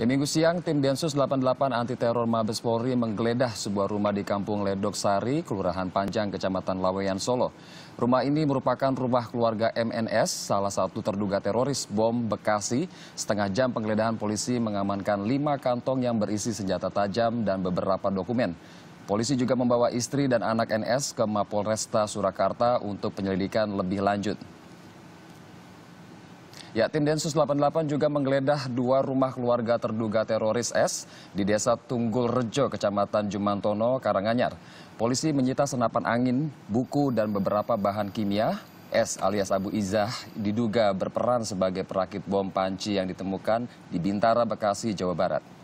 Ya, minggu siang, tim Densus 88 anti teror Mabes Polri menggeledah sebuah rumah di Kampung Ledok Sari, Kelurahan Panjang, Kecamatan Laweyan, Solo. Rumah ini merupakan rumah keluarga MNS, salah satu terduga teroris bom Bekasi. Setengah jam penggeledahan polisi mengamankan lima kantong yang berisi senjata tajam dan beberapa dokumen. Polisi juga membawa istri dan anak NS ke Mapolresta Surakarta untuk penyelidikan lebih lanjut. Ya, tim Densus 88 juga menggeledah dua rumah keluarga terduga teroris S di Desa Tunggul Rejo, Kecamatan Jumantono, Karanganyar. Polisi menyita senapan angin, buku, dan beberapa bahan kimia. S alias Abu Izzah diduga berperan sebagai perakit bom panci yang ditemukan di Bintara, Bekasi, Jawa Barat.